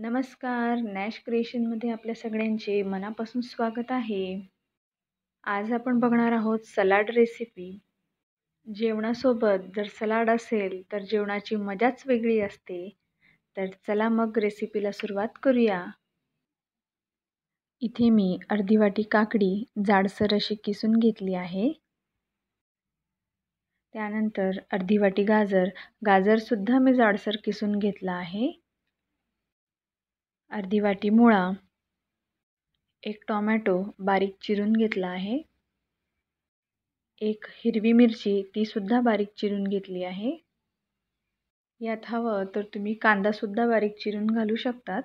नमस्कार नॅश क्रिएशनमध्ये आपल्या सगळ्यांचे मनापासून स्वागत आहे आज आपण बघणार आहोत सलाड रेसिपी जेवणासोबत जर सलाड असेल तर जेवणाची मजाच वेगळी असते तर चला मग रेसिपीला सुरुवात करूया इथे मी अर्धी वाटी काकडी जाडसर अशी किसून घेतली आहे त्यानंतर अर्धी वाटी गाजर गाजरसुद्धा मी जाडसर किसून घेतला आहे अर्धी वाटी मुळा एक टॉमॅटो बारीक चिरून घेतला आहे एक हिरवी मिरची तीसुद्धा बारीक चिरून घेतली आहे यात हवं तर तुम्ही कांदासुद्धा बारीक चिरून घालू शकतात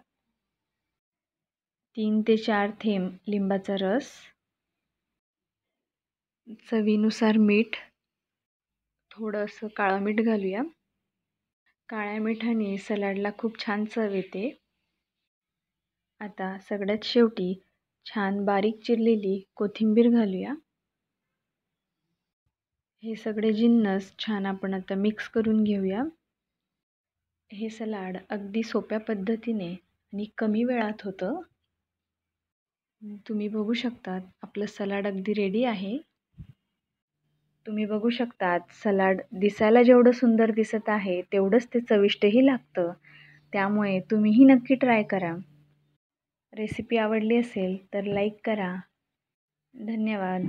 तीन ते चार थेंब लिंबाचा रस चवीनुसार मीठ थोडंसं काळं मीठ घालूया काळ्या मिठाने सलाडला खूप छान चव येते आता सगळ्यात शेवटी छान बारीक चिरलेली कोथिंबीर घालूया हे सगळे जिन्नस छान आपण आता मिक्स करून घेऊया हे सलाड अगदी सोप्या पद्धतीने आणि कमी वेळात होतं तुम्ही बघू शकतात आपलं सलाड अगदी रेडी आहे तुम्ही बघू शकतात सलाड दिसायला जेवढं सुंदर दिसत आहे तेवढंच ते चविष्टही लागतं त्यामुळे तुम्हीही नक्की ट्राय करा रेसिपी आवडली असेल तर लाईक करा धन्यवाद